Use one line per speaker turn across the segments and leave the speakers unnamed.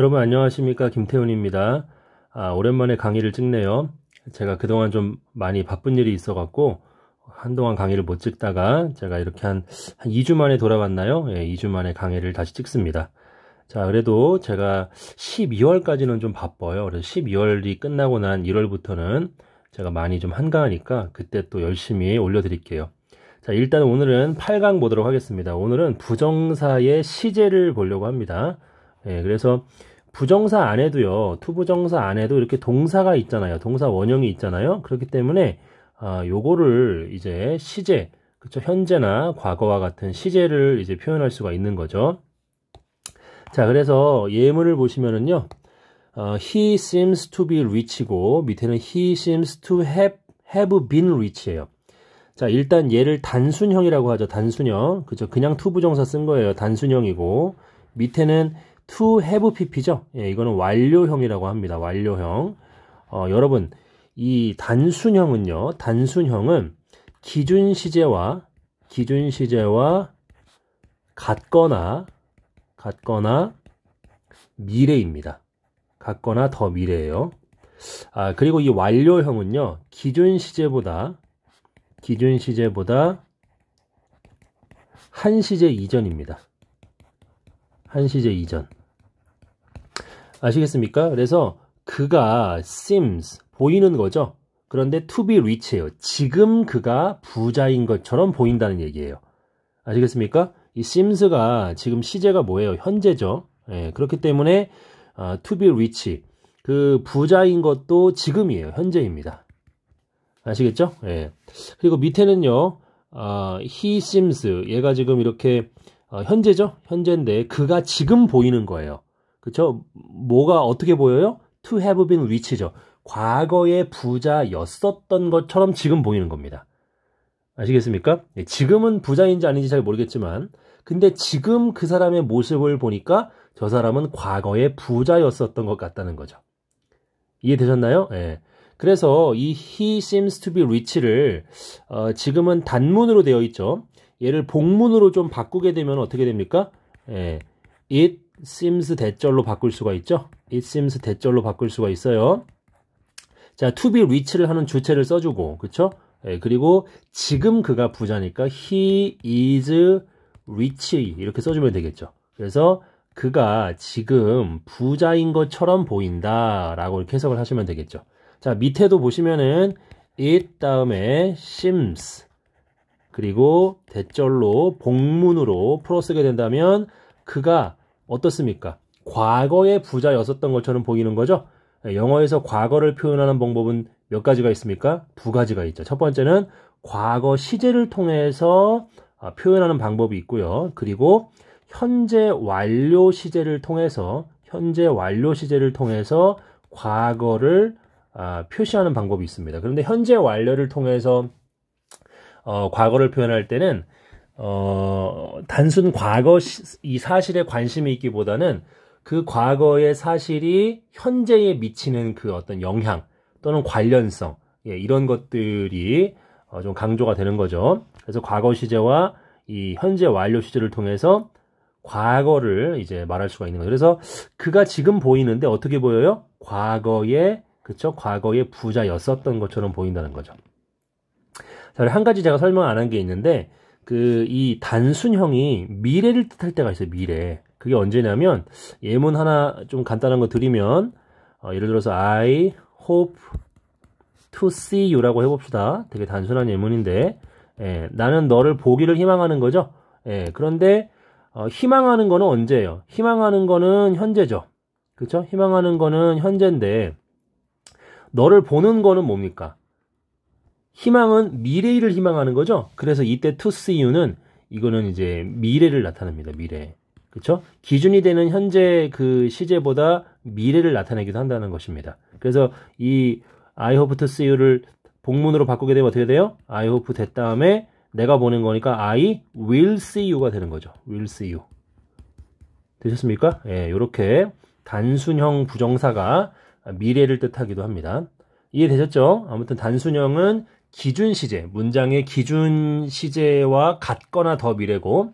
여러분 안녕하십니까 김태훈입니다. 아, 오랜만에 강의를 찍네요. 제가 그동안 좀 많이 바쁜 일이 있어 갖고 한동안 강의를 못 찍다가 제가 이렇게 한, 한 2주 만에 돌아왔나요? 예, 2주 만에 강의를 다시 찍습니다. 자 그래도 제가 12월까지는 좀 바빠요. 그래서 12월이 끝나고 난 1월부터는 제가 많이 좀 한가하니까 그때 또 열심히 올려드릴게요. 자 일단 오늘은 8강 보도록 하겠습니다. 오늘은 부정사의 시제를 보려고 합니다. 예, 그래서 부정사 안에도요, 투부정사 안에도 이렇게 동사가 있잖아요. 동사 원형이 있잖아요. 그렇기 때문에 아, 요거를 이제 시제, 그쵸? 현재나 과거와 같은 시제를 이제 표현할 수가 있는 거죠. 자, 그래서 예문을 보시면은요, 어, he seems to be rich고 밑에는 he seems to have have been rich예요. 자, 일단 얘를 단순형이라고 하죠. 단순형, 그쵸 그냥 투부정사 쓴 거예요. 단순형이고 밑에는 to have pp죠. 예, 이거는 완료형이라고 합니다. 완료형. 어, 여러분 이 단순형은요. 단순형은 기준 시제와 기준 시제와 같거나 같거나 미래입니다. 같거나 더 미래예요. 아, 그리고 이 완료형은요. 기준 시제보다 기준 시제보다 한 시제 이전입니다. 한 시제 이전. 아시겠습니까? 그래서 그가 seems 보이는 거죠. 그런데 to be rich예요. 지금 그가 부자인 것처럼 보인다는 얘기예요. 아시겠습니까? 이 seems가 지금 시제가 뭐예요? 현재죠. 예, 그렇기 때문에 아, to be rich 그 부자인 것도 지금이에요. 현재입니다. 아시겠죠? 예. 그리고 밑에는요. 아, he seems 얘가 지금 이렇게 어, 현재죠? 현재인데 그가 지금 보이는 거예요. 그쵸? 뭐가 어떻게 보여요? to have been rich죠. 과거에 부자였었던 것처럼 지금 보이는 겁니다. 아시겠습니까? 예, 지금은 부자인지 아닌지 잘 모르겠지만, 근데 지금 그 사람의 모습을 보니까 저 사람은 과거에 부자였었던 것 같다는 거죠. 이해되셨나요? 예. 그래서 이 he seems to be rich를 어, 지금은 단문으로 되어 있죠. 얘를 복문으로 좀 바꾸게 되면 어떻게 됩니까? 예. It seems 대절로 바꿀 수가 있죠. it seems 대절로 바꿀 수가 있어요. 자, to be rich를 하는 주체를 써주고, 그쵸? 예, 그리고 지금 그가 부자니까 he is rich 이렇게 써주면 되겠죠. 그래서 그가 지금 부자인 것처럼 보인다 라고 이렇게 해석을 하시면 되겠죠. 자, 밑에도 보시면은 it 다음에 seems 그리고 대절로 복문으로 풀어 쓰게 된다면 그가 어떻습니까? 과거의 부자였었던 것처럼 보이는 거죠. 예, 영어에서 과거를 표현하는 방법은 몇 가지가 있습니까? 두 가지가 있죠. 첫 번째는 과거 시제를 통해서 아, 표현하는 방법이 있고요. 그리고 현재 완료 시제를 통해서 현재 완료 시제를 통해서 과거를 아, 표시하는 방법이 있습니다. 그런데 현재 완료를 통해서 어, 과거를 표현할 때는 어, 단순 과거 시, 이 사실에 관심이 있기보다는 그 과거의 사실이 현재에 미치는 그 어떤 영향 또는 관련성 예, 이런 것들이 어, 좀 강조가 되는 거죠. 그래서 과거 시제와 이 현재 완료 시제를 통해서 과거를 이제 말할 수가 있는 거예요. 그래서 그가 지금 보이는데 어떻게 보여요? 과거에 그쵸? 과거에 부자였었던 것처럼 보인다는 거죠. 자, 한 가지 제가 설명 안 한 게 있는데 그이 단순형이 미래를 뜻할 때가 있어요. 미래. 그게 언제냐면 예문 하나 좀 간단한 거 드리면 어, 예를 들어서 I hope to see you라고 해봅시다. 되게 단순한 예문인데 예, 나는 너를 보기를 희망하는 거죠. 예, 그런데 어, 희망하는 거는 언제예요? 희망하는 거는 현재죠. 그렇죠? 희망하는 거는 현재인데 너를 보는 거는 뭡니까? 희망은 미래를 희망하는 거죠. 그래서 이때 to see you는 이거는 이제 미래를 나타냅니다. 미래. 그렇죠? 기준이 되는 현재 그 시제보다 미래를 나타내기도 한다는 것입니다. 그래서 이 I hope to see you를 복문으로 바꾸게 되면 어떻게 돼요? I hope 됐 다음에 내가 보낸 거니까 I will see you가 되는 거죠. will see you. 되셨습니까? 예, 요렇게 단순형 부정사가 미래를 뜻하기도 합니다. 이해되셨죠? 아무튼 단순형은 기준 시제, 문장의 기준 시제와 같거나 더 미래고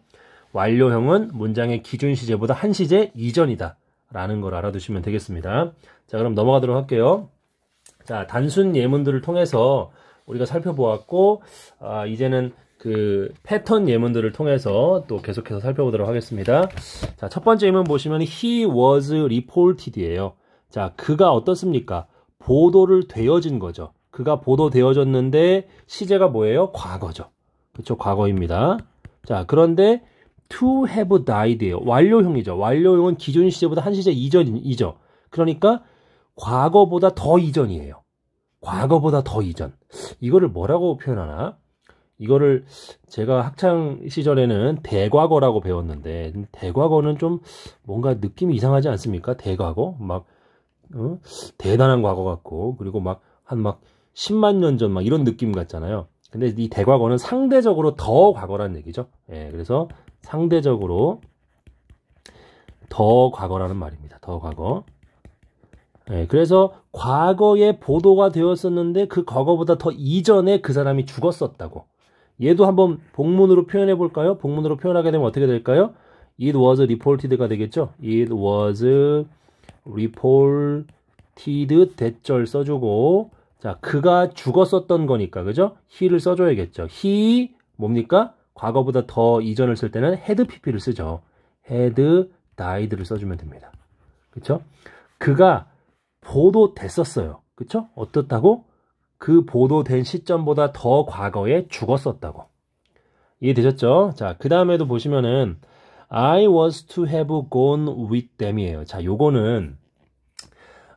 완료형은 문장의 기준 시제보다 한 시제 이전이다. 라는 걸 알아두시면 되겠습니다. 자, 그럼 넘어가도록 할게요. 자, 단순 예문들을 통해서 우리가 살펴보았고, 아, 이제는 그 패턴 예문들을 통해서 또 계속해서 살펴보도록 하겠습니다. 자, 첫 번째 예문 보시면 he was reported이에요. 자, 그가 어떻습니까? 보도를 되어진 거죠. 그가 보도되어졌는데 시제가 뭐예요? 과거죠. 그렇죠. 과거입니다. 자, 그런데 to have died예요. 완료형이죠. 완료형은 기존 시제보다 한 시제 이전이죠. 그러니까 과거보다 더 이전이에요. 과거보다 더 이전. 이거를 뭐라고 표현하나? 이거를 제가 학창 시절에는 대과거라고 배웠는데 대과거는 좀 뭔가 느낌이 이상하지 않습니까? 대과거 막 어? 대단한 과거 같고 그리고 막 한막 막 10만 년 전 막 이런 느낌 같잖아요. 근데 이 대과거는 상대적으로 더 과거란 얘기죠. 예, 그래서 상대적으로 더 과거라는 말입니다. 더 과거. 예, 그래서 과거에 보도가 되었었는데 그 과거보다 더 이전에 그 사람이 죽었었다고. 얘도 한번 복문으로 표현해 볼까요? 복문으로 표현하게 되면 어떻게 될까요? It was reported가 되겠죠? It was reported 대절 써주고 자, 그가 죽었었던 거니까, 그죠? he를 써줘야겠죠. he, 뭡니까? 과거보다 더 이전을 쓸 때는 had pp를 쓰죠. had died를 써주면 됩니다. 그쵸? 그가 보도됐었어요. 그쵸? 어떻다고? 그 보도된 시점보다 더 과거에 죽었었다고. 이해되셨죠? 자, 그 다음에도 보시면은 I was to have gone with them 이에요. 자, 요거는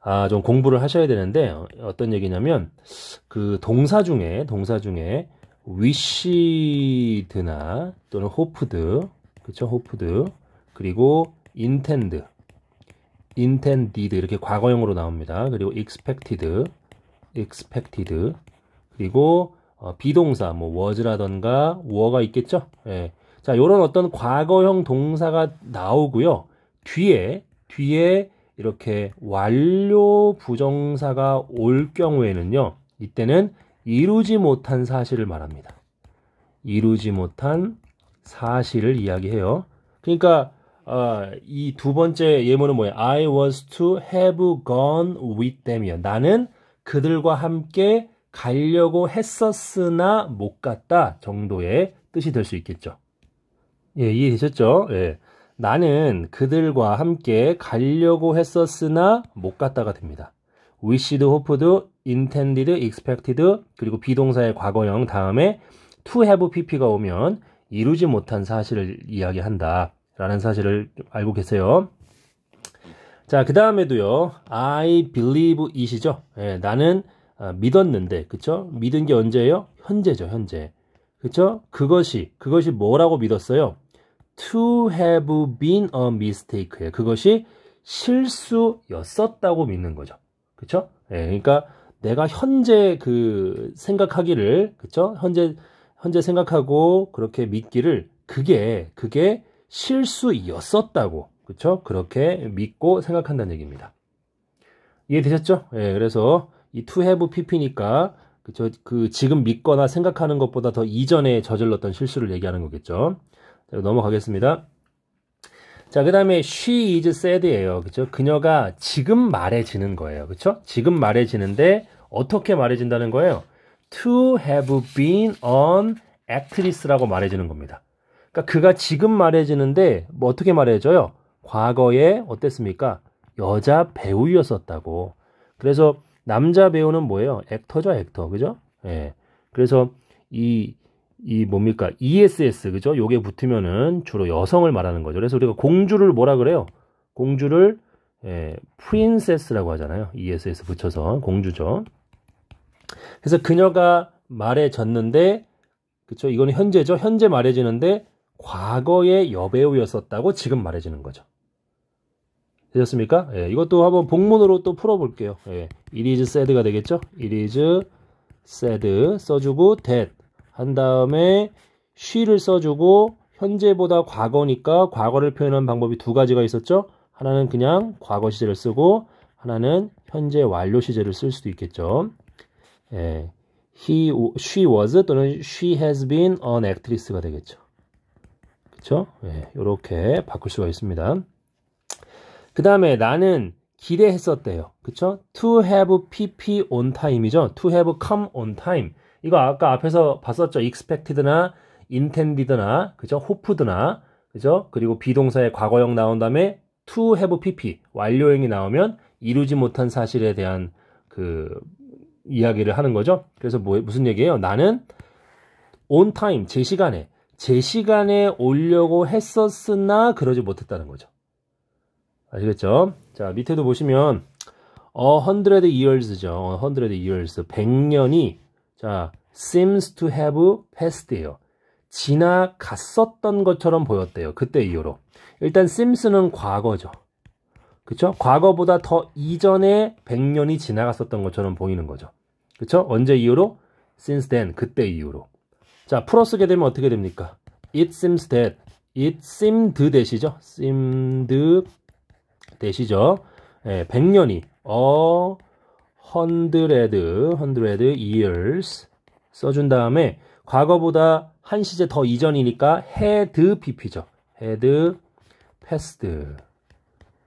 아, 좀 공부를 하셔야 되는데 어떤 얘기냐면 그 동사 중에 동사 중에 wished나 또는 hoped 그쵸 hoped 그리고 intend intended 이렇게 과거형으로 나옵니다. 그리고 expected expected 그리고 어, 비동사 뭐 was라던가 were가 있겠죠. 예. 자, 요런 어떤 과거형 동사가 나오고요. 뒤에 뒤에 이렇게 완료 부정사가 올 경우에는요. 이때는 이루지 못한 사실을 말합니다. 이루지 못한 사실을 이야기해요. 그러니까 어, 아, 이두 번째 예문은 뭐예요? I was to have gone with them이요. 나는 그들과 함께 가려고 했었으나 못 갔다 정도의 뜻이 될 수 있겠죠. 예, 이해되셨죠? 예. 나는 그들과 함께 가려고 했었으나 못 갔다가 됩니다. wish'd, hoped, intended, expected 그리고 비동사의 과거형 다음에 to have pp가 오면 이루지 못한 사실을 이야기한다 라는 사실을 알고 계세요. 자, 그 다음에도요. I believe i 이시죠. 예, 나는 아, 믿었는데, 그쵸? 믿은 게 언제예요? 현재죠, 현재. 그쵸? 그것이, 그것이 뭐라고 믿었어요? to have been a mistake예요. 그것이 실수였었다고 믿는 거죠. 그렇죠? 예, 그러니까 내가 현재 그 생각하기를 그렇죠? 현재 현재 생각하고 그렇게 믿기를 그게 그게 실수였었다고 그렇죠? 그렇게 믿고 생각한다는 얘기입니다. 이해되셨죠? 예, 그래서 이 to have pp니까 그쵸? 그 지금 믿거나 생각하는 것보다 더 이전에 저질렀던 실수를 얘기하는 거겠죠. 넘어가겠습니다. 자, 그 다음에 she is sad예요. 그쵸? 그녀가 지금 말해지는 거예요. 그쵸? 지금 말해지는데 어떻게 말해진다는 거예요? to have been an actress라고 말해지는 겁니다. 그러니까 그가 지금 말해지는데 뭐 어떻게 말해줘요? 과거에 어땠습니까? 여자 배우였었다고. 그래서 남자 배우는 뭐예요? 액터죠, 액터. 그죠? 예. 그래서 이이 뭡니까? ESS 그죠? 요게 붙으면은 주로 여성을 말하는 거죠. 그래서 우리가 공주를 뭐라 그래요? 공주를 예, 프린세스라고 하잖아요. ESS 붙여서 공주죠. 그래서 그녀가 말해졌는데 그쵸 이거는 현재죠. 현재 말해지는데 과거의 여배우였었다고 지금 말해지는 거죠. 되셨습니까? 예, 이것도 한번 복문으로 또 풀어볼게요. 예, it is sad가 되겠죠? it is sad 써주고 that 한 다음에 she를 써주고 현재보다 과거니까 과거를 표현하는 방법이 두 가지가 있었죠. 하나는 그냥 과거 시제를 쓰고 하나는 현재 완료 시제를 쓸 수도 있겠죠. 예. he, she was 또는 she has been an actress가 되겠죠. 그쵸? 예, 요렇게 바꿀 수가 있습니다. 그 다음에 나는 기대했었대요. 그쵸? to have pp on time이죠. to have come on time. 이거 아까 앞에서 봤었죠. expected나 intended나 그죠? hoped나 그죠? 그리고 비동사의 과거형 나온 다음에 to have pp 완료형이 나오면 이루지 못한 사실에 대한 그 이야기를 하는 거죠. 그래서 뭐, 무슨 얘기예요? 나는 on time 제 시간에 제 시간에 오려고 했었으나 그러지 못했다는 거죠. 아시겠죠? 자, 밑에도 보시면 100 years죠. 100 years 100년이 자, seems to have p a s s e d 예요 지나갔었던 것처럼 보였대요. 그때 이후로. 일단 s e e m s 는 과거죠. 그쵸? 과거보다 더 이전에 100년이 지나갔었던 것처럼 보이는 거죠. 그쵸? 언제 이후로? since then, 그때 이후로. 자, 풀어 쓰게 되면 어떻게 됩니까? it seems that, it seemed 대시죠? seemed 대시죠? 예, 100년이, 어, hundred, hundred years 써준 다음에 과거보다 한 시제 더 이전이니까 had pp죠. had past.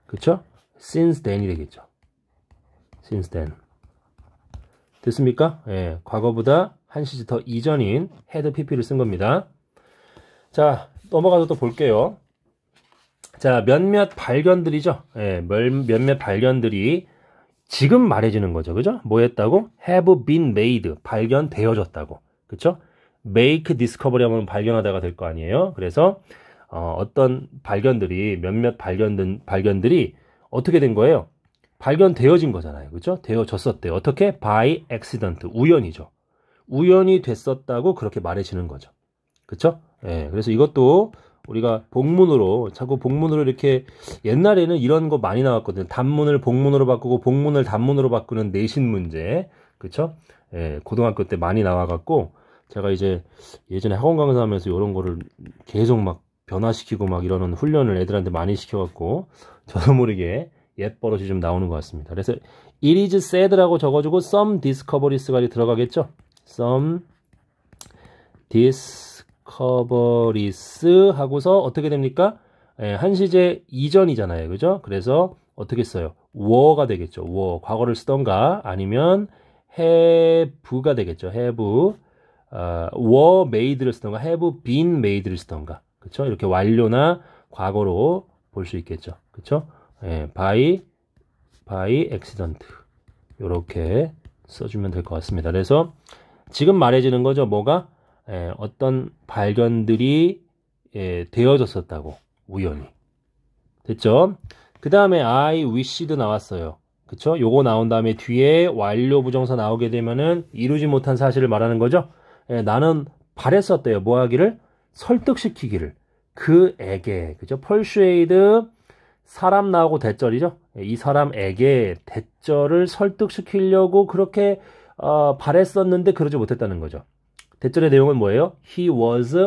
그쵸? since then이 되겠죠. since then. 됐습니까? 예, 과거보다 한 시제 더 이전인 had pp를 쓴 겁니다. 자, 넘어가서 또 볼게요. 자, 몇몇 발견들이죠. 예, 몇몇 발견들이 지금 말해지는 거죠. 그죠? 뭐 했다고? have been made. 발견되어졌다고. 그쵸? make discovery 하면 발견하다가 될 거 아니에요? 그래서, 어, 어떤 발견들이, 몇몇 발견된, 발견들이 어떻게 된 거예요? 발견되어진 거잖아요. 그죠? 되어졌었대. 어떻게? by accident. 우연이죠. 우연이 됐었다고 그렇게 말해지는 거죠. 그쵸? 예. 그래서 이것도 우리가 복문으로 자꾸 복문으로 이렇게 옛날에는 이런 거 많이 나왔거든요. 단문을 복문으로 바꾸고 복문을 단문으로 바꾸는 내신 문제. 그렇죠? 예, 고등학교 때 많이 나와 갖고 제가 이제 예전에 학원 강사하면서 이런 거를 계속 막 변화시키고 막 이러는 훈련을 애들한테 많이 시켜갖고 저도 모르게 옛버릇이 좀 나오는 것 같습니다. 그래서 it is said라고 적어주고 some discoveries가 들어가겠죠. some dis 커버리스 하고서 어떻게 됩니까? 예, 한시제 이전이잖아요. 그죠? 그래서 어떻게 써요? 워가 되겠죠. 워. 과거를 쓰던가 아니면 have가 되겠죠. have. 어, were 를 쓰던가 have been made를 쓰던가. 그렇죠? 이렇게 완료나 과거로 볼 수 있겠죠. 그렇죠? 예, by by accident. 요렇게 써 주면 될 것 같습니다. 그래서 지금 말해지는 거죠. 뭐가 에, 예, 어떤 발견들이 예, 되어졌었다고 우연히 됐죠? 그 다음에 I wish도 나왔어요. 그쵸? 요거 나온 다음에 뒤에 완료 부정사 나오게 되면은 이루지 못한 사실을 말하는 거죠. 예, 나는 바랬었대요. 뭐 하기를? 설득시키기를. 그에게. 그죠? 펄슈에이드 사람 나오고 대절이죠. 예, 이 사람에게 대절을 설득시키려고 그렇게 어, 바랬었는데 그러지 못했다는 거죠. 대절의 내용은 뭐예요? He was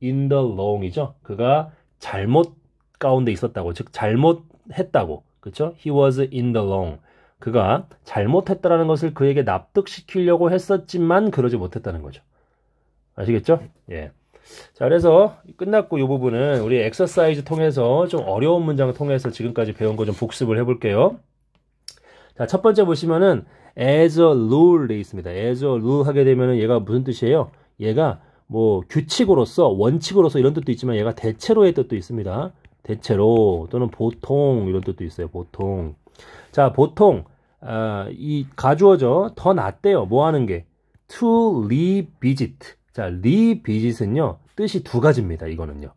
in the wrong이죠. 그가 잘못 가운데 있었다고, 즉 잘못했다고, 그렇죠? He was in the wrong. 그가 잘못했다라는 것을 그에게 납득시키려고 했었지만 그러지 못했다는 거죠. 아시겠죠? 예. 자, 그래서 끝났고 이 부분은 우리 엑서사이즈 통해서 좀 어려운 문장을 통해서 지금까지 배운 거 좀 복습을 해볼게요. 자, 첫 번째 보시면은 as a rule 돼 있습니다. as a rule 하게 되면은 얘가 무슨 뜻이에요? 얘가 뭐 규칙으로서 원칙으로서 이런 뜻도 있지만 얘가 대체로의 뜻도 있습니다. 대체로 또는 보통 이런 뜻도 있어요. 보통 자 보통 아, 이 가주어죠. 더 낫대요. 뭐 하는 게 to revisit 자 revisit은요 뜻이 두 가지입니다. 이거는요.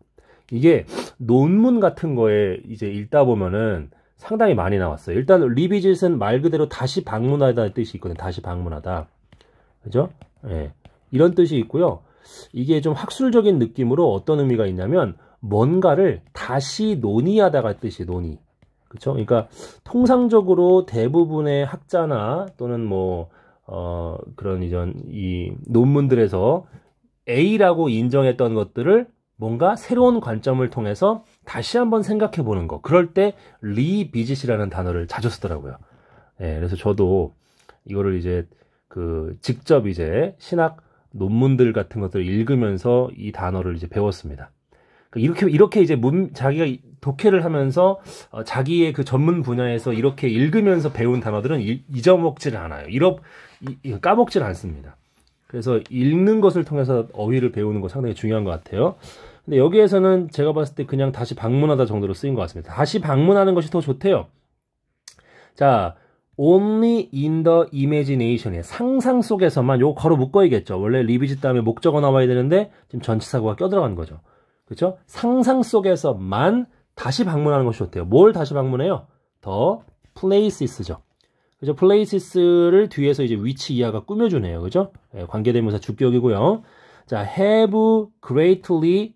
이게 논문 같은 거에 이제 읽다 보면은 상당히 많이 나왔어요. 일단 리비짓은 말 그대로 다시 방문하다는 뜻이 있거든요. 다시 방문하다. 그죠? 예. 이런 뜻이 있고요. 이게 좀 학술적인 느낌으로 어떤 의미가 있냐면 뭔가를 다시 논의하다가 뜻이 논의. 그렇죠? 그러니까 통상적으로 대부분의 학자나 또는 뭐 어, 그런 이전 이 논문들에서 A라고 인정했던 것들을 뭔가 새로운 관점을 통해서 다시 한번 생각해 보는 거. 그럴 때 리비짓이라는 단어를 자주 쓰더라고요. 예, 그래서 저도 이거를 이제 그 직접 이제 신학 논문들 같은 것들을 읽으면서 이 단어를 이제 배웠습니다. 그러니까 이렇게 이렇게 이제 문 자기가 독해를 하면서 어, 자기의 그 전문 분야에서 이렇게 읽으면서 배운 단어들은 잊어먹질 않아요. 잃어 까먹질 않습니다. 그래서 읽는 것을 통해서 어휘를 배우는 거 상당히 중요한 것 같아요. 근데 여기에서는 제가 봤을 때 그냥 다시 방문하다 정도로 쓰인 것 같습니다. 다시 방문하는 것이 더 좋대요. 자, only in the imagination에 상상 속에서만 요거 걸어 묶어야겠죠. 원래 리비지 다음에 목적어 나와야 되는데 지금 전치사고가 껴들어간 거죠. 그렇죠? 상상 속에서만 다시 방문하는 것이 어때요? 뭘 다시 방문해요? 더 places죠. 그죠? places를 뒤에서 이제 위치 이하가 꾸며주네요. 그죠? 네, 예, 관계대명사 주격이고요. 자, have greatly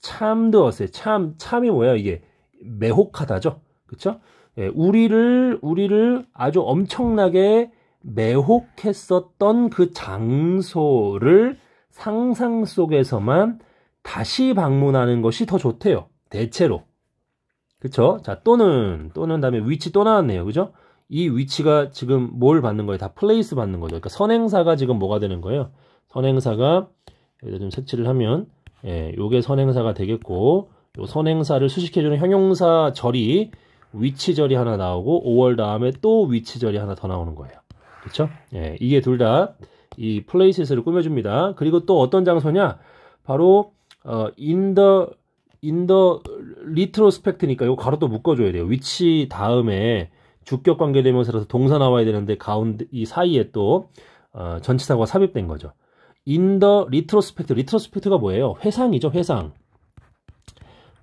참드어요 참, 참이 뭐야 이게 매혹하다죠. 그쵸? 그렇죠? 예, 우리를 우리를 아주 엄청나게 매혹했었던 그 장소를 상상 속에서만 다시 방문하는 것이 더 좋대요. 대체로. 그쵸? 자, 또는, 또는 다음에 위치 또 나왔네요. 그죠? 이 위치가 지금 뭘 받는 거예요? 다 플레이스 받는 거죠. 그러니까 선행사가 지금 뭐가 되는 거예요? 선행사가, 여기다 좀 색칠을 하면, 예, 요게 선행사가 되겠고, 요 선행사를 수식해주는 형용사 절이 위치절이 하나 나오고 5월 다음에 또 위치절이 하나 더 나오는 거예요. 그렇죠? 예, 이게 둘 다 이 플레이시스를 꾸며줍니다. 그리고 또 어떤 장소냐? 바로 어, 인더 인더 리트로스펙트니까 이거 가로 또 묶어줘야 돼요. 위치 다음에 주격 관계대명사라서 동사 나와야 되는데 가운데 이 사이에 또 어, 전치사가 삽입된 거죠. 인더 리트로스펙트 리트로스펙트가 뭐예요? 회상이죠 회상.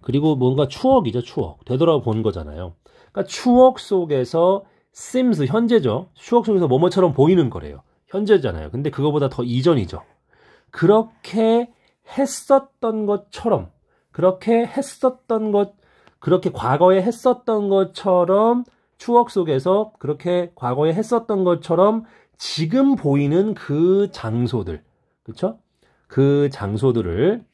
그리고 뭔가 추억이죠 추억 되돌아본 거잖아요. 그러니까 추억 속에서 s e m s 현재죠. 추억 속에서 뭐뭐처럼 보이는 거래요. 현재잖아요. 근데 그거보다 더 이전이죠. 그렇게 했었던 것처럼 그렇게 했었던 것 그렇게 과거에 했었던 것처럼 추억 속에서 그렇게 과거에 했었던 것처럼 지금 보이는 그 장소들 그렇죠? 그 장소들을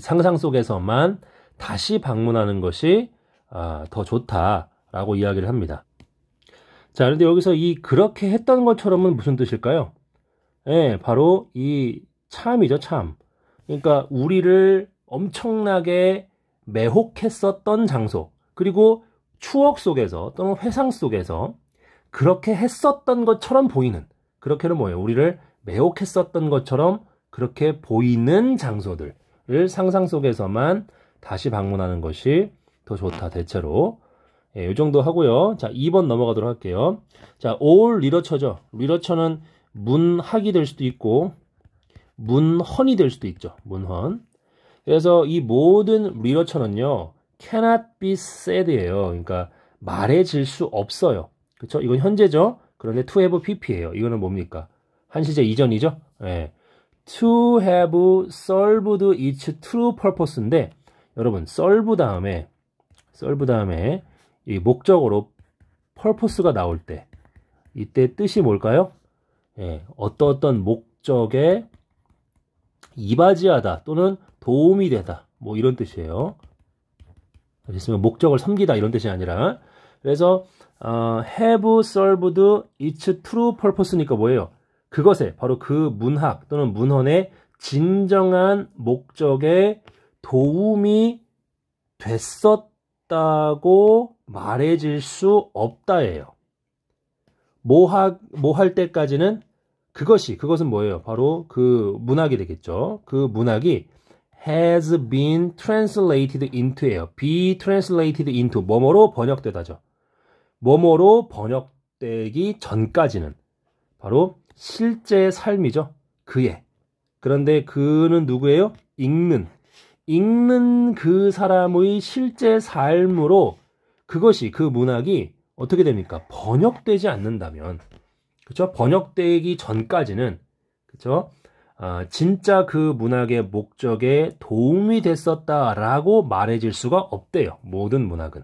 상상 속에서만 다시 방문하는 것이 아, 더 좋다라고 이야기를 합니다. 자, 그런데 여기서 이 그렇게 했던 것처럼은 무슨 뜻일까요? 예, 바로 이 참이죠, 참. 그러니까 우리를 엄청나게 매혹했었던 장소, 그리고 추억 속에서 또는 회상 속에서 그렇게 했었던 것처럼 보이는, 그렇게는 뭐예요? 우리를 매혹했었던 것처럼 그렇게 보이는 장소들을 상상 속에서만 다시 방문하는 것이 더 좋다 대체로 예, 요 정도 하고요. 자, 2번 넘어가도록 할게요. 자, a 리러처죠. 리러처는 문학이 될 수도 있고 문헌이 될 수도 있죠. 문헌. 그래서 이 모든 리러처는요. cannot be said예요. 그러니까 말해질 수 없어요. 그렇 이건 현재죠. 그런데 to have pp예요. 이거는 뭡니까? 한시제 이전이죠. 예. to have served e a c true purpose인데 여러분 serve 다음에 썰브 다음에 이 목적으로 펄포스가 나올 때 이때 뜻이 뭘까요? 예, 어떤 어떤 목적에 이바지하다 또는 도움이 되다 뭐 이런 뜻이에요. 그랬으면 목적을 섬기다 이런 뜻이 아니라 그래서 어, have served its true purpose니까 뭐예요? 그것에 바로 그 문학 또는 문헌의 진정한 목적에 도움이 됐었 다 없다고 말해질 수 없다예요. 뭐 할 때까지는 그것이 그것은 뭐예요? 바로 그 문학이 되겠죠. 그 문학이 has been translated into예요. be translated into 뭐뭐로 번역되다죠. 뭐뭐로 번역되기 전까지는 바로 실제 삶이죠. 그의. 그런데 그는 누구예요? 읽는 읽는 그 사람의 실제 삶으로 그것이 그 문학이 어떻게 됩니까? 번역되지 않는다면 그렇죠? 번역되기 전까지는 그렇죠? 아, 진짜 그 문학의 목적에 도움이 됐었다라고 말해질 수가 없대요. 모든 문학은.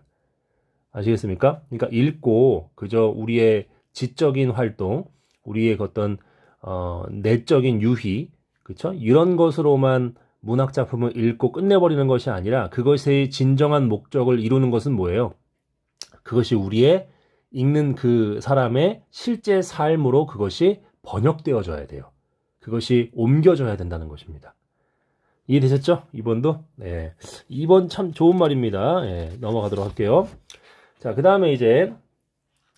아시겠습니까? 그러니까 읽고 그저 우리의 지적인 활동, 우리의 그 어떤 어, 내적인 유희, 그렇죠? 이런 것으로만 문학 작품을 읽고 끝내버리는 것이 아니라 그것의 진정한 목적을 이루는 것은 뭐예요? 그것이 우리의 읽는 그 사람의 실제 삶으로 그것이 번역되어져야 돼요. 그것이 옮겨져야 된다는 것입니다. 이해되셨죠? 이번도? 네. 이번 참 좋은 말입니다. 네, 넘어가도록 할게요. 자, 그 다음에 이제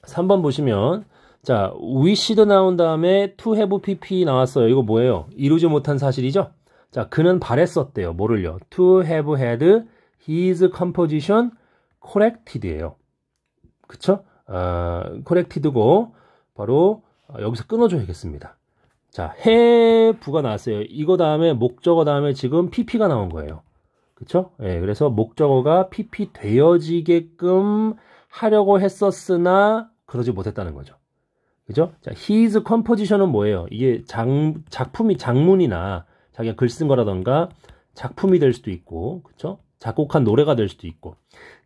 3번 보시면 자, wish도 나온 다음에 to have pp 나왔어요. 이거 뭐예요? 이루지 못한 사실이죠? 자, 그는 바랬었대요. 뭐를요? To have had his composition corrected예요. 그쵸? 어, corrected고 바로 여기서 끊어줘야겠습니다. 자, have가 나왔어요. 이거 다음에 목적어 다음에 지금 pp가 나온 거예요. 그쵸? 예, 그래서 목적어가 pp 되어지게끔 하려고 했었으나 그러지 못했다는 거죠. 그죠? 자, his composition은 뭐예요? 이게 장, 작품이 장문이나 자기가 글 쓴 거라던가 작품이 될 수도 있고, 그쵸? 작곡한 노래가 될 수도 있고.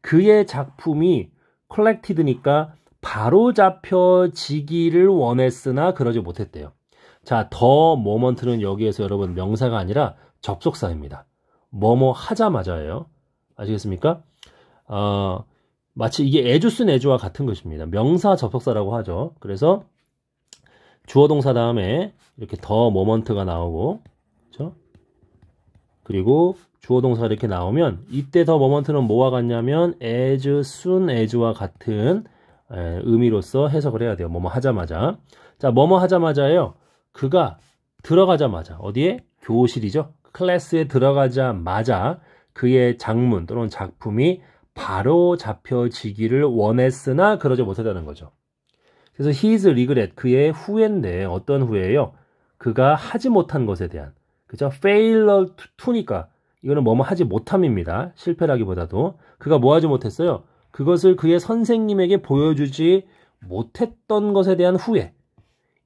그의 작품이 컬렉티드니까 바로 잡혀지기를 원했으나 그러지 못했대요. 자, 더 모먼트는 여기에서 여러분 명사가 아니라 접속사입니다. 뭐뭐 하자마자예요. 아시겠습니까? 어, 마치 이게 애주 쓴 애주와 같은 것입니다. 명사 접속사라고 하죠. 그래서 주어동사 다음에 이렇게 더 모먼트가 나오고 그리고 주어 동사가 이렇게 나오면 이때 더머먼트는 뭐와 같냐면 as soon as와 같은 의미로서 해석을 해야 돼요. 뭐뭐 하자마자. 자, 뭐뭐 하자마자요 그가 들어가자마자 어디에? 교실이죠. 클래스에 들어가자마자 그의 장문 또는 작품이 바로 잡혀지기를 원했으나 그러지 못했다는 거죠. 그래서 his regret 그의 후회인데 어떤 후회예요? 그가 하지 못한 것에 대한 그죠? failure to니까 이거는 뭐 뭐 하지 못함입니다. 실패라기보다도 그가 뭐 하지 못했어요? 그것을 그의 선생님에게 보여주지 못했던 것에 대한 후회.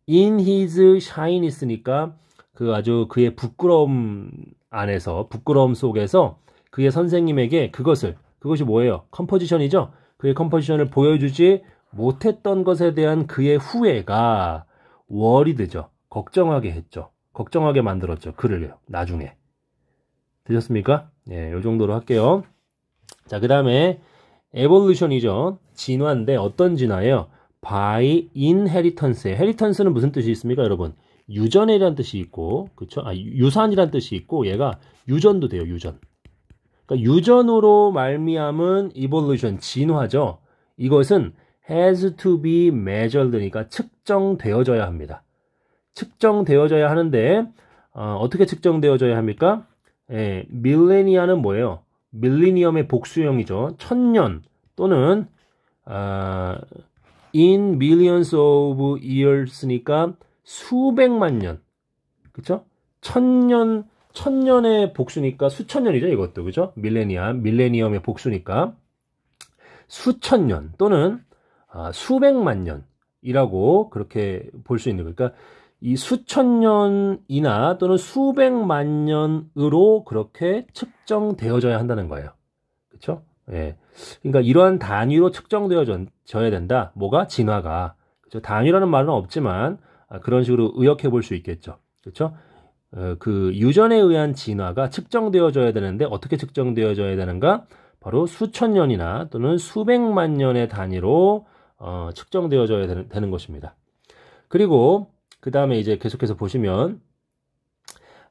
in his shine 있으니까 그 아주 그의 부끄러움 안에서 부끄러움 속에서 그의 선생님에게 그것을 그것이 뭐예요? 컴포지션이죠. 그의 컴포지션을 보여주지 못했던 것에 대한 그의 후회가 월이 되죠. 걱정하게 했죠. 걱정하게 만들었죠. 그를요 나중에. 되셨습니까? 예, 요 정도로 할게요. 자, 그 다음에 에볼루션이죠. 진화인데 어떤 진화예요? by inheritance. i i n h e r t a n c e 는 무슨 뜻이 있습니까, 여러분? 유전이라는 뜻이 있고, 그쵸? 아, 유산이라는 뜻이 있고, 얘가 유전도 돼요, 유전. 그러니까 유전으로 말미암은 evolution, 진화죠. 이것은 has to be measured니까 측정되어져야 합니다. 측정되어져야 하는데 어, 어떻게 측정되어져야 합니까? 예, 밀레니아는 뭐예요? 밀리니엄의 복수형이죠. 천년 또는 어, in millions of years니까 수백만 년. 그쵸? 천년, 천년의 복수니까 수천년이죠. 이것도. 그죠? 밀레니아, 밀레니엄의 복수니까. 수천년 또는 아, 수백만 년이라고 그렇게 볼 수 있는. 그러니까 이 수천 년이나 또는 수백만 년으로 그렇게 측정되어져야 한다는 거예요. 그렇죠? 예. 그러니까 이러한 단위로 측정되어져야 된다. 뭐가 진화가. 그렇죠? 단위라는 말은 없지만 아, 그런 식으로 의역해 볼 수 있겠죠. 그렇죠? 그 유전에 의한 진화가 측정되어져야 되는데 어떻게 측정되어져야 되는가? 바로 수천 년이나 또는 수백만 년의 단위로 어, 측정되어져야 되는, 되는 것입니다. 그리고 그 다음에 이제 계속해서 보시면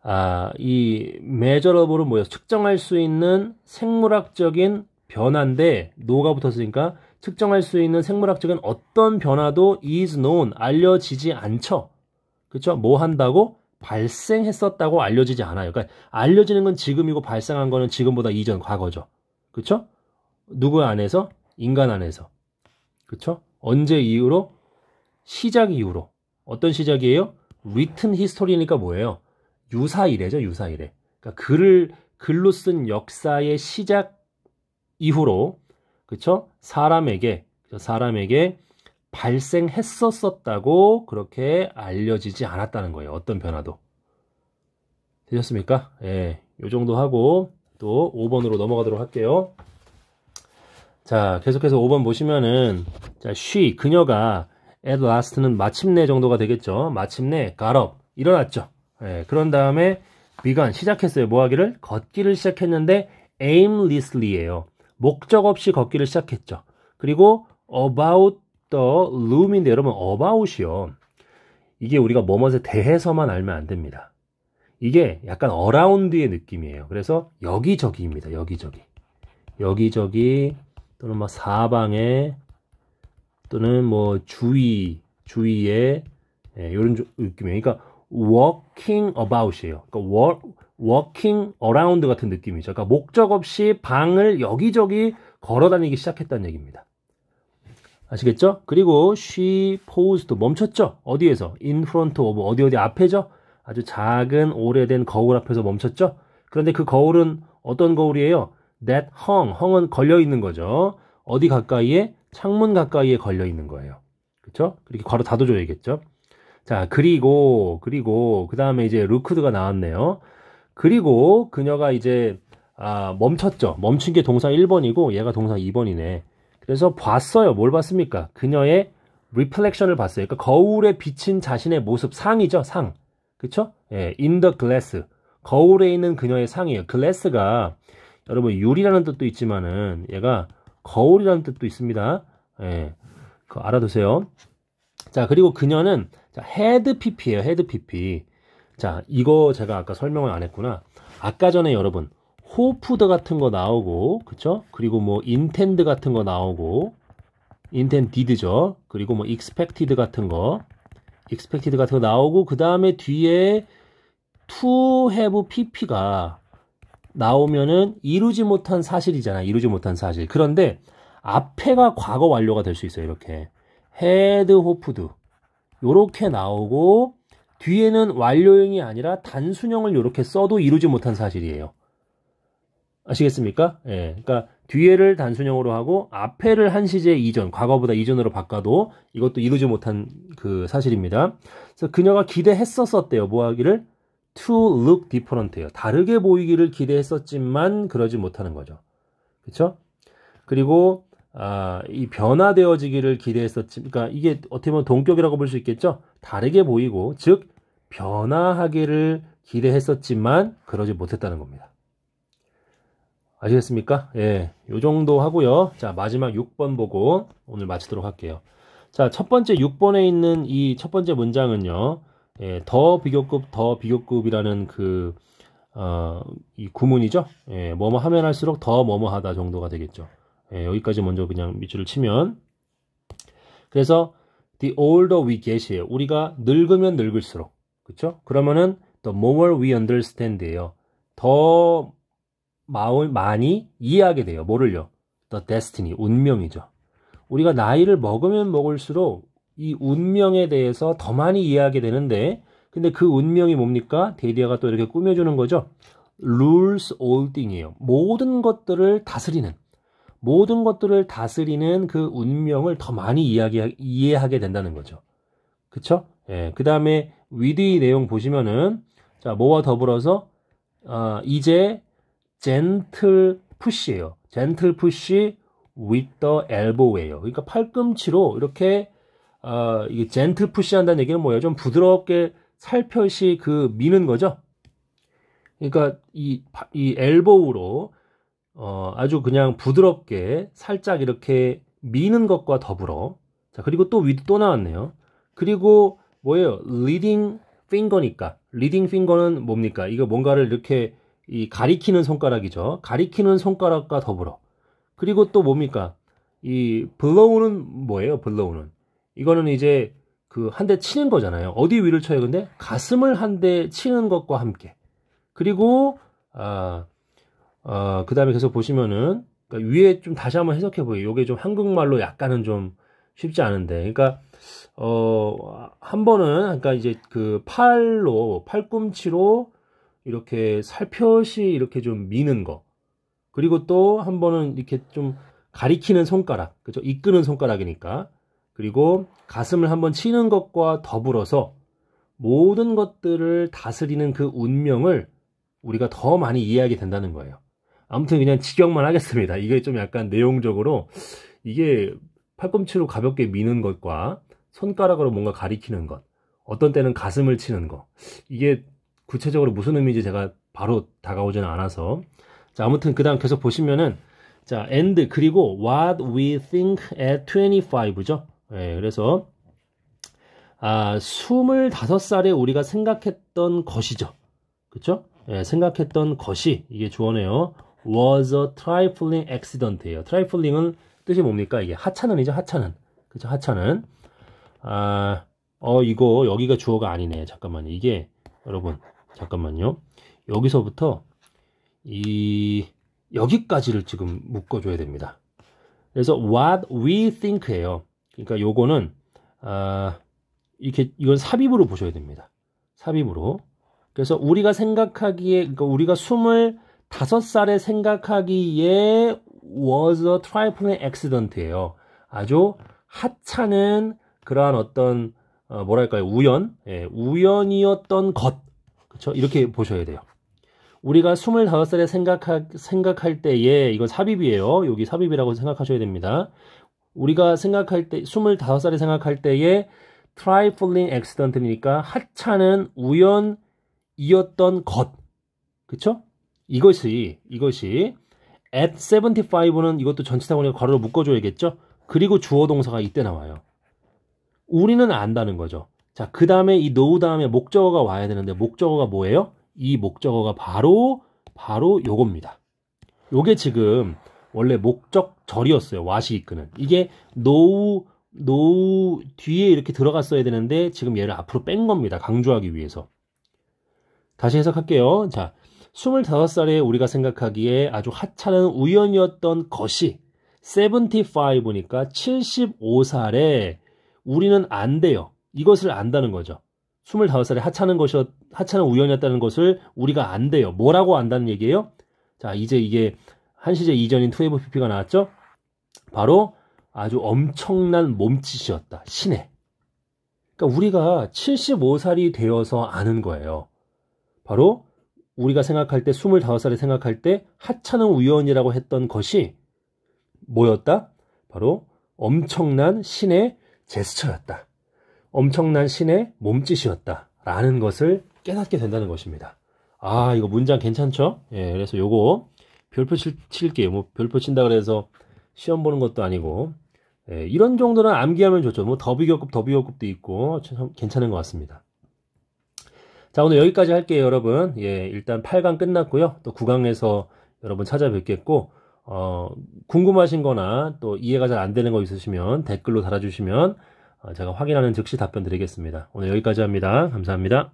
아, 이 m e a s u r a b l e 은 뭐예요? 측정할 수 있는 생물학적인 변화인데 노가 붙었으니까 측정할 수 있는 생물학적인 어떤 변화도 is known 알려지지 않죠. 그렇죠? 뭐 한다고 발생했었다고 알려지지 않아요. 그러니까 알려지는 건 지금이고 발생한 거는 지금보다 이전 과거죠. 그렇죠? 누구 안에서 인간 안에서 그렇죠? 언제 이후로 시작 이후로 어떤 시작이에요? written history니까 뭐예요? 유사이래죠, 유사이래. 그러니까 글을 글로 쓴 역사의 시작 이후로 그쵸? 사람에게 사람에게 발생했었었다고 그렇게 알려지지 않았다는 거예요. 어떤 변화도. 되셨습니까? 예. 요 정도 하고 또 5번으로 넘어가도록 할게요. 자, 계속해서 5번 보시면은 자, she 그녀가 at last는 마침내 정도가 되겠죠. 마침내 got up, 일어났죠. 예, 그런 다음에 begun, 시작했어요. 뭐 하기를? 걷기를 시작했는데 aimlessly예요. 목적 없이 걷기를 시작했죠. 그리고 about the room인데 여러분 about이요. 이게 우리가 뭐뭇에 대해서만 알면 안 됩니다. 이게 약간 어라운드의 느낌이에요. 그래서 여기저기입니다. 여기저기. 여기저기 또는 막 뭐 사방에 또는 뭐주위 주의에 예, 이런 느낌이에요. 그러니까 walking about이에요. 그러니까 wor, walking around 같은 느낌이죠. 그러니까 목적 없이 방을 여기저기 걸어다니기 시작했다는 얘기입니다. 아시겠죠? 그리고 she posed 멈췄죠. 어디에서? in front of 어디 어디 앞에죠. 아주 작은 오래된 거울 앞에서 멈췄죠. 그런데 그 거울은 어떤 거울이에요? that hung hung은 걸려 있는 거죠. 어디 가까이에 창문 가까이에 걸려 있는 거예요. 그렇죠? 이렇게 괄호 닫아줘야겠죠. 자 그리고 그리고 그 다음에 이제 루크드가 나왔네요. 그리고 그녀가 이제 아, 멈췄죠. 멈춘 게 동사 1번이고 얘가 동사 2번이네. 그래서 봤어요. 뭘 봤습니까? 그녀의 리플렉션을 봤어요. 그러니까 거울에 비친 자신의 모습 상이죠. 상. 그쵸? 예, in the glass. 거울에 있는 그녀의 상이에요. 글래스가 여러분 유리라는 뜻도 있지만은 얘가 거울이라는 뜻도 있습니다. 예, 그 알아두세요. 자, 그리고 그녀는 자, 헤드 PP예요. 헤드 PP. 자, 이거 제가 아까 설명을 안 했구나. 아까 전에 여러분 호프드 같은 거 나오고 그쵸? 그리고 뭐 인텐드 같은 거 나오고 인텐디드죠. 그리고 뭐 익스펙티드 같은 거 익스펙티드 같은 거 나오고 그 다음에 뒤에 투 o 브 pp가 나오면은 이루지 못한 사실이잖아. 이루지 못한 사실. 그런데 앞에가 과거 완료가 될 수 있어요. 이렇게. 헤드 호프드. 요렇게 나오고 뒤에는 완료형이 아니라 단순형을 요렇게 써도 이루지 못한 사실이에요. 아시겠습니까? 예. 그러니까 뒤에를 단순형으로 하고 앞에를 한시제 이전, 과거보다 이전으로 바꿔도 이것도 이루지 못한 그 사실입니다. 그래서 그녀가 기대했었었대요. 뭐 하기를 to look different예요. 다르게 보이기를 기대했었지만 그러지 못하는 거죠. 그렇죠? 그리고 아, 이 변화되어지기를 기대했었지. 그러니까 이게 어떻게 보면 동격이라고 볼 수 있겠죠? 다르게 보이고 즉 변화하기를 기대했었지만 그러지 못했다는 겁니다. 아시겠습니까? 예, 요 정도 하고요. 자, 마지막 6번 보고 오늘 마치도록 할게요. 자, 첫 번째 6번에 있는 이 첫 번째 문장은요. 예, 더 비교급 더 비교급이라는 그 어, 이 구문이죠. 예, 뭐 뭐 하면 할수록 더 뭐뭐하다 정도가 되겠죠. 예, 여기까지 먼저 그냥 밑줄을 치면 그래서 the older we get이에요. 우리가 늙으면 늙을수록 그렇 그러면은 the more we understand예요. 더 마을 많이 이해하게 돼요. 뭐를요? The destiny 운명이죠. 우리가 나이를 먹으면 먹을수록 이 운명에 대해서 더 많이 이해하게 되는데 근데 그 운명이 뭡니까? 데디아가 또 이렇게 꾸며주는 거죠. rules all thing이에요. 모든 것들을 다스리는 모든 것들을 다스리는 그 운명을 더 많이 이야기, 이해하게 된다는 거죠. 그쵸? 예, 그 다음에 위드의 내용 보시면은 자 뭐와 더불어서 아, 이제 젠틀 푸시예요. 젠틀 푸시 with the elbow예요. 그러니까 팔꿈치로 이렇게 아, 이게 젠틀 푸시한다는 얘기는 뭐예요? 좀 부드럽게 살펴시 그 미는 거죠. 그러니까 이, 이 엘보우로 어, 아주 그냥 부드럽게 살짝 이렇게 미는 것과 더불어 자 그리고 또 위드 또 나왔네요. 그리고 뭐예요? 리딩 핑거니까 리딩 핑거는 뭡니까? 이거 뭔가를 이렇게 이 가리키는 손가락이죠. 가리키는 손가락과 더불어 그리고 또 뭡니까? 이 블로우는 뭐예요? 블로우는 이거는 이제 그 한 대 치는 거잖아요. 어디 위를 쳐요? 근데 가슴을 한 대 치는 것과 함께. 그리고 아, 아 그다음에 계속 보시면은 그러니까 위에 좀 다시 한번 해석해 보세요. 이게 좀 한국말로 약간은 좀 쉽지 않은데. 그러니까 어, 한 번은 그러니까 이제 그 팔로 팔꿈치로 이렇게 살펴시 이렇게 좀 미는 거. 그리고 또 한 번은 이렇게 좀 가리키는 손가락. 그죠? 이끄는 손가락이니까. 그리고 가슴을 한번 치는 것과 더불어서 모든 것들을 다스리는 그 운명을 우리가 더 많이 이해하게 된다는 거예요. 아무튼 그냥 직역만 하겠습니다. 이게 좀 약간 내용적으로 이게 팔꿈치로 가볍게 미는 것과 손가락으로 뭔가 가리키는 것, 어떤 때는 가슴을 치는 것, 이게 구체적으로 무슨 의미인지 제가 바로 다가오지는 않아서 자 아무튼 그 다음 계속 보시면은 자 and 그리고 what we think at 25죠 예, 그래서 아, 25살에 우리가 생각했던 것이죠. 그쵸? 예, 생각했던 것이 이게 주어네요. was a trifling accident예요. trifling은 뜻이 뭡니까? 이게 하찮은이죠. 하찮은. 그쵸? 하찮은. 아, 어 이거 여기가 주어가 아니네. 잠깐만. 요 이게 여러분 잠깐만요. 여기서부터 이 여기까지를 지금 묶어 줘야 됩니다. 그래서 what we think예요. 그러니까 요거는 아, 이렇게 이건 삽입으로 보셔야 됩니다. 삽입으로. 그래서 우리가 생각하기에 그러니까 우리가 다섯 살에 생각하기에 was a trifling accident예요. 아주 하찮은 그러한 어떤 어, 뭐랄까요 우연, 예, 우연이었던 것, 그렇 이렇게 보셔야 돼요. 우리가 25살에 생각하, 생각할 때에 이건 삽입이에요. 여기 삽입이라고 생각하셔야 됩니다. 우리가 생각할 때 25살에 생각할 때의 trifling accident니까 하찮은 우연이었던 것. 그쵸? 이것이 이것이 at 75는 이것도 전치사 니에 괄호로 묶어줘야겠죠? 그리고 주어 동사가 이때 나와요. 우리는 안다는 거죠. 자, 그 다음에 이 no 다음에 목적어가 와야 되는데 목적어가 뭐예요? 이 목적어가 바로 바로 요겁니다. 요게 지금 원래 목적 절이었어요. 와시 이끄는. 이게 노우 노우 뒤에 이렇게 들어갔어야 되는데 지금 얘를 앞으로 뺀 겁니다. 강조하기 위해서. 다시 해석할게요. 자, 25살에 우리가 생각하기에 아주 하찮은 우연이었던 것이 75니까 75살에 우리는 안 돼요. 이것을 안다는 거죠. 25살에 하찮은 것이었, 하찮은 우연이었다는 것을 우리가 안 돼요. 뭐라고 안다는 얘기예요? 자, 이제 이게 한시제 이전인 2FPP가 나왔죠? 바로 아주 엄청난 몸짓이었다. 신의. 그러니까 우리가 75살이 되어서 아는 거예요. 바로 우리가 생각할 때 25살에 생각할 때 하찮은 우연이라고 했던 것이 뭐였다? 바로 엄청난 신의 제스처였다. 엄청난 신의 몸짓이었다. 라는 것을 깨닫게 된다는 것입니다. 아, 이거 문장 괜찮죠? 예, 그래서 요거 별표 칠, 게요뭐 별표 친다 그래서 시험 보는 것도 아니고 예, 이런 정도는 암기하면 좋죠. 뭐 더비교급, 더비교급도 있고 참 괜찮은 것 같습니다. 자 오늘 여기까지 할게요 여러분. 예 일단 8강 끝났고요. 또 9강에서 여러분 찾아뵙겠고 어, 궁금하신 거나 또 이해가 잘 안 되는 거 있으시면 댓글로 달아주시면 어, 제가 확인하는 즉시 답변 드리겠습니다. 오늘 여기까지 합니다. 감사합니다.